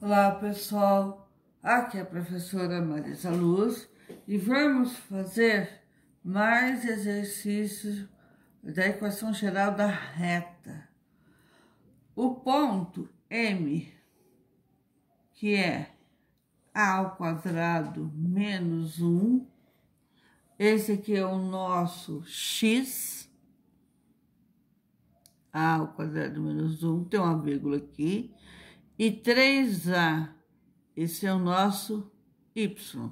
Olá pessoal, aqui é a professora Marisa Luz e vamos fazer mais exercícios da equação geral da reta. O ponto M, que é A ao quadrado menos 1, esse aqui é o nosso X, A ao quadrado menos 1, tem uma vírgula aqui, e 3A. Esse é o nosso Y.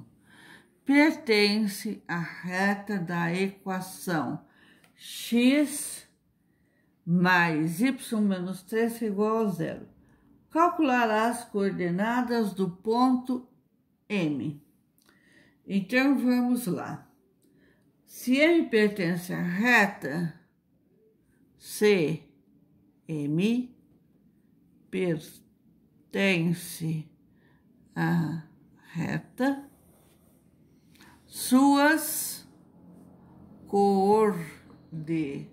Pertence à reta da equação x mais y menos 3 é igual a zero. calcular as coordenadas do ponto M. Então, vamos lá. Se M pertence à reta, C M pertence tem-se a reta, suas coordenadas,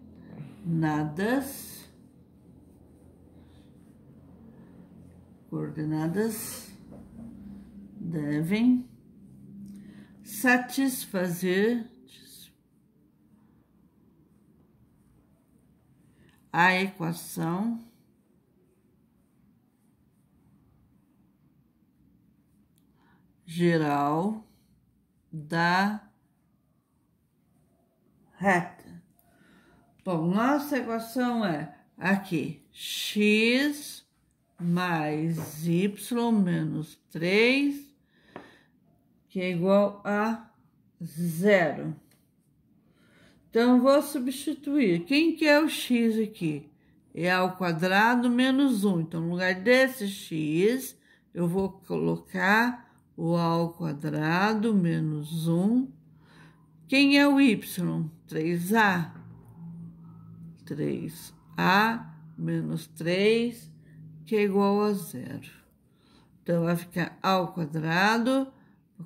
coordenadas devem satisfazer a equação geral da reta. Bom, nossa equação é aqui x mais y menos 3, que é igual a zero. Então, vou substituir. Quem que é o x aqui? É ao quadrado menos 1. Então, no lugar desse x, eu vou colocar o ao quadrado menos 1. Quem é o Y? 3A. 3A menos 3, que é igual a zero. Então, vai ficar ao quadrado,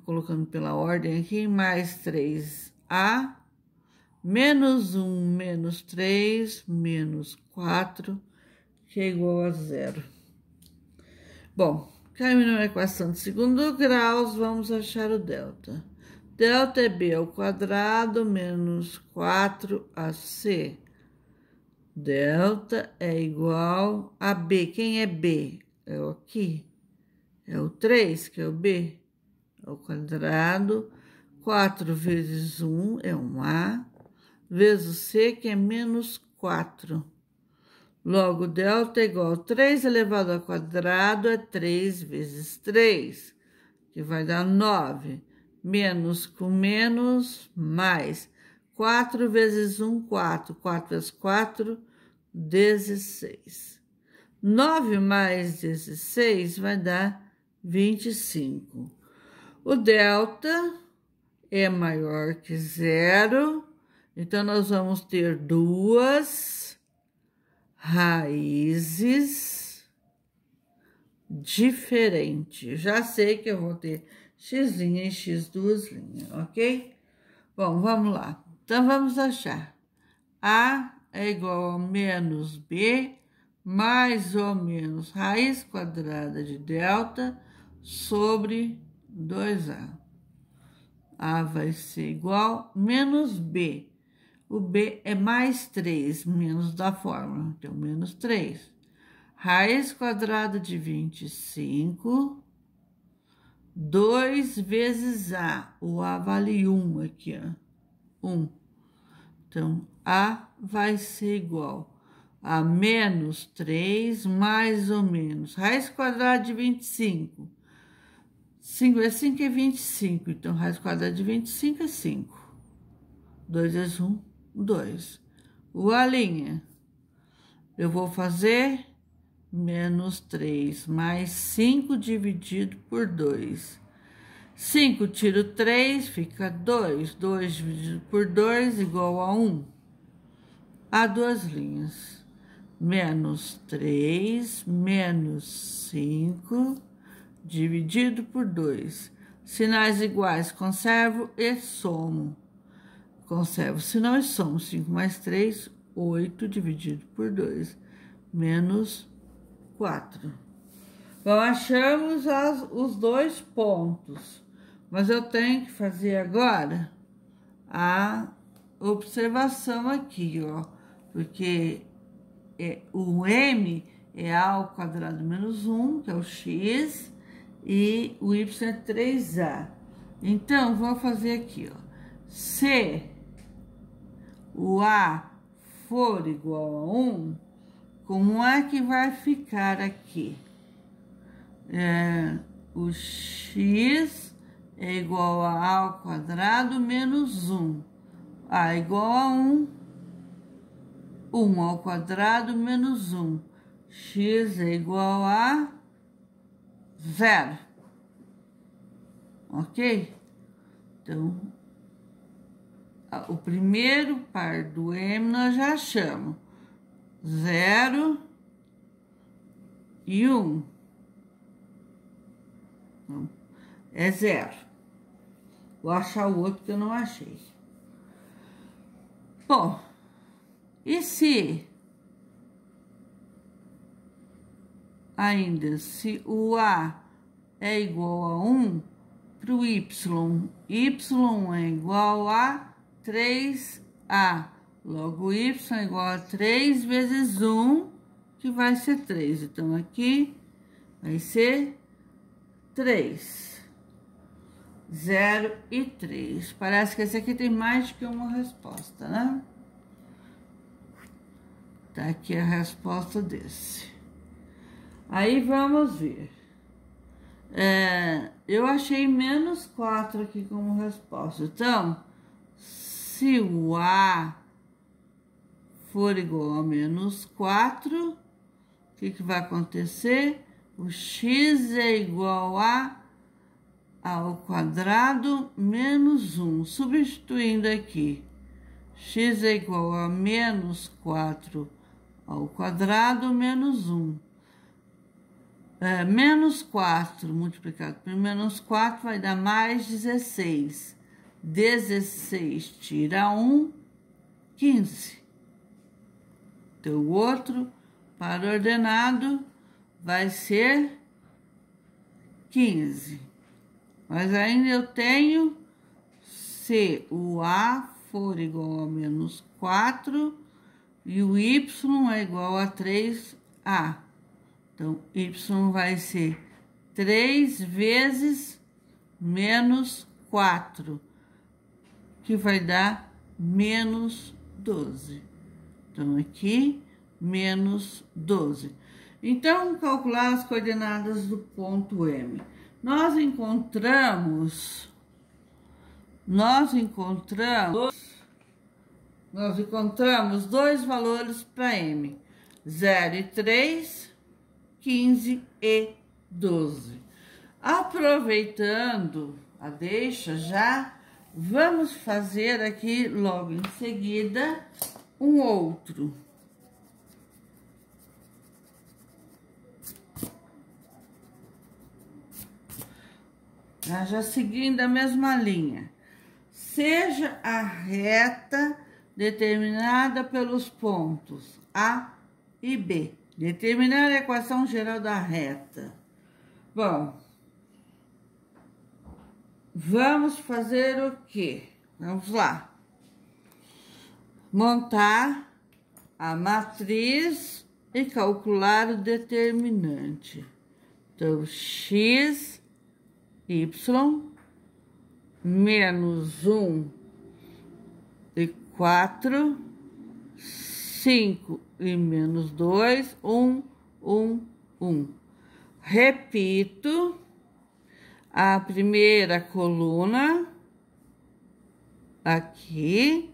colocando pela ordem aqui, mais 3A, menos 1, menos 3, menos 4, que é igual a zero. Bom, Caiu na equação de segundo grau, vamos achar o delta. Delta é B ao quadrado menos 4AC. Delta é igual a B. Quem é B? É o aqui. É o 3, que é o B ao quadrado. 4 vezes 1 é um A, vezes C, que é menos 4. Logo, delta é igual a 3 elevado ao quadrado é 3 vezes 3, que vai dar 9. Menos com menos, mais. 4 vezes 1, 4. 4 vezes 4, 16. 9 mais 16 vai dar 25. O delta é maior que zero, então nós vamos ter duas raízes diferentes. Já sei que eu vou ter x' e x duas linhas, ok? Bom, vamos lá. Então, vamos achar. A é igual a menos B mais ou menos raiz quadrada de delta sobre 2A. A vai ser igual menos B o B é mais 3, menos da fórmula, então menos 3. Raiz quadrada de 25, 2 vezes A. O A vale 1 aqui, ó. 1. Então, A vai ser igual a menos 3, mais ou menos. Raiz quadrada de 25. 5 vezes 5 é 25. Então, raiz quadrada de 25 é 5. 2 vezes 1, 2. O alinha. Eu vou fazer menos 3 mais 5 dividido por 2. 5 tiro 3, fica 2. 2 dividido por 2 igual a 1. Há duas linhas. Menos 3, menos 5, dividido por 2. Sinais iguais, conservo e somo. Conservo. Se nós somos 5 mais 3, 8 dividido por 2, menos 4. Então, achamos as, os dois pontos. Mas eu tenho que fazer agora a observação aqui, ó. Porque é, o m é a ao quadrado menos 1, que é o x, e o y é 3a. Então, vou fazer aqui, ó. C o A for igual a 1, como é que vai ficar aqui? É, o x é igual a a ao quadrado menos 1. a igual a 1, 1 ao quadrado menos 1. x é igual a zero. Ok? Então, o primeiro par do M nós já achamos. Zero e um. é zero. Vou achar o outro que eu não achei. Bom, e se ainda se o A é igual a um para o Y, Y é igual a 3A. Logo, y igual a 3 vezes 1, que vai ser 3. Então, aqui vai ser 3. 0 e 3. Parece que esse aqui tem mais que uma resposta, né? Tá aqui a resposta desse. Aí, vamos ver. É, eu achei menos 4 aqui como resposta. Então, se o A for igual a menos 4, o que, que vai acontecer? O x é igual a ao quadrado menos 1. Substituindo aqui, x é igual a menos 4 ao quadrado menos 1. É, menos 4 multiplicado por menos 4 vai dar mais 16. 16 tira 1, 15. Então, o outro, para ordenado, vai ser 15. Mas ainda eu tenho, se o A for igual a menos 4 e o Y é igual a 3A. Então, Y vai ser 3 vezes menos 4 que vai dar menos 12. Então, aqui, menos 12. Então, calcular as coordenadas do ponto M. Nós encontramos, nós encontramos, nós encontramos dois valores para M, 0 e 3, 15 e 12. Aproveitando a deixa já, Vamos fazer aqui logo em seguida um outro. Tá já seguindo a mesma linha. Seja a reta determinada pelos pontos A e B. Determinar a equação geral da reta. Bom, Vamos fazer o que? Vamos lá. Montar a matriz e calcular o determinante. Então, x, y, menos 1 e 4, 5 e menos 2, 1, 1, 1. Repito a primeira coluna, aqui,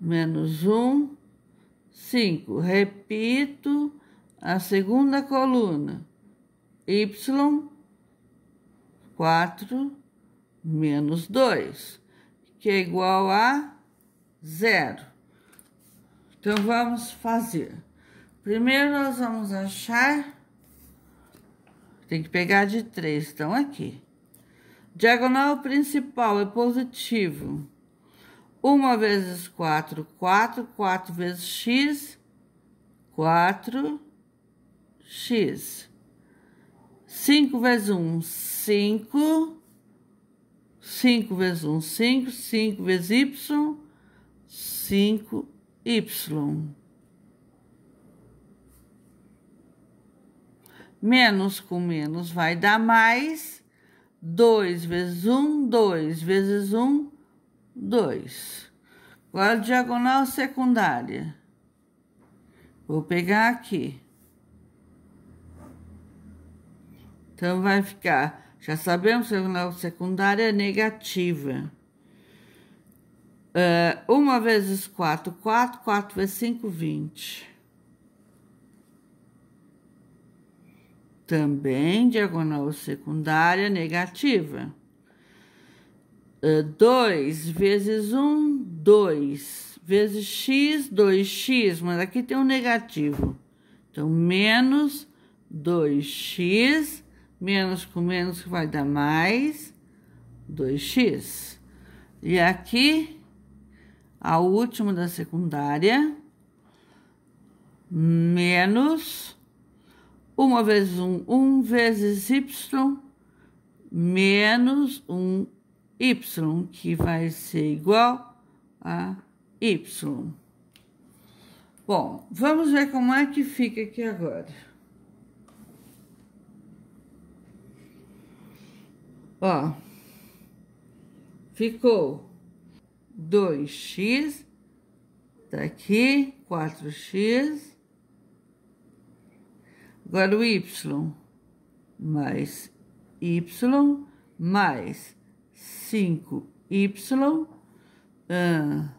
menos um, cinco. Repito a segunda coluna, Y, quatro, menos dois, que é igual a zero. Então, vamos fazer. Primeiro, nós vamos achar tem que pegar de três, estão aqui. Diagonal principal é positivo. 1 vezes 4, 4. 4 vezes x, 4. x. 5 vezes 1, 5. 5 vezes 1, 5. 5 vezes y, 5y. Menos com menos vai dar mais. 2 vezes 1, 2 vezes 1, 2. Agora, diagonal secundária. Vou pegar aqui. Então, vai ficar... Já sabemos que a secundária é negativa. É, uh, 1 vezes 4, 4. 4 vezes 5, 20. também diagonal secundária negativa. 2 eh, vezes 1, um, 2. Vezes x, 2x, mas aqui tem um negativo. Então, menos 2x, menos com menos que vai dar mais 2x. E aqui, a última da secundária, menos 1 vezes 1, 1 vezes y, menos 1y, que vai ser igual a y. Bom, vamos ver como é que fica aqui agora. Ó, ficou 2x, tá aqui, 4x, Agora o y mais y mais 5y ah,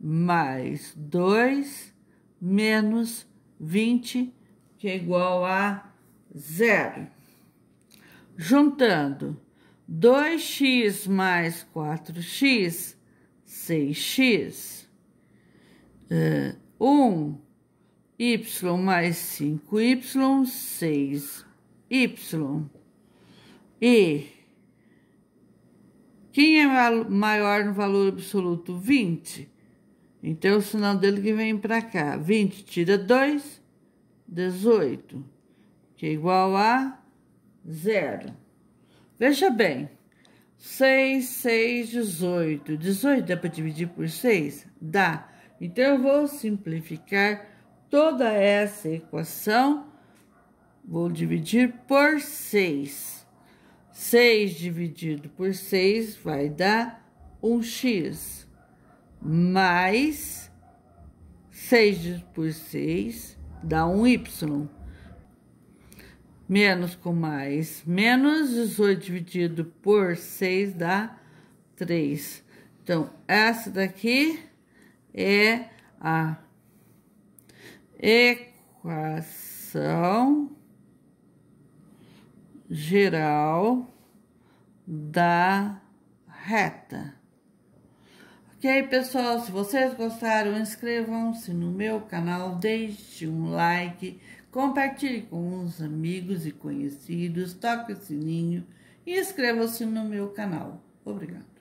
mais 2 menos 20, que é igual a zero. Juntando 2x mais 4x, 6x. Uh, 1 y mais 5y, 6y. E quem é maior no valor absoluto? 20. Então, o sinal dele que vem para cá. 20 tira 2, 18, que é igual a zero. Veja bem, 6, 6, 18. 18 dá para dividir por 6? Dá. Então, eu vou simplificar toda essa equação, vou dividir por 6. 6 dividido por 6 vai dar 1x, mais 6 por 6 dá 1y. Menos com mais, menos 18 dividido por 6 dá 3. Então, essa daqui é a equação geral da reta. Ok, pessoal, se vocês gostaram, inscrevam-se no meu canal, deixe um like, compartilhe com os amigos e conhecidos, toque o sininho e inscreva-se no meu canal. Obrigada.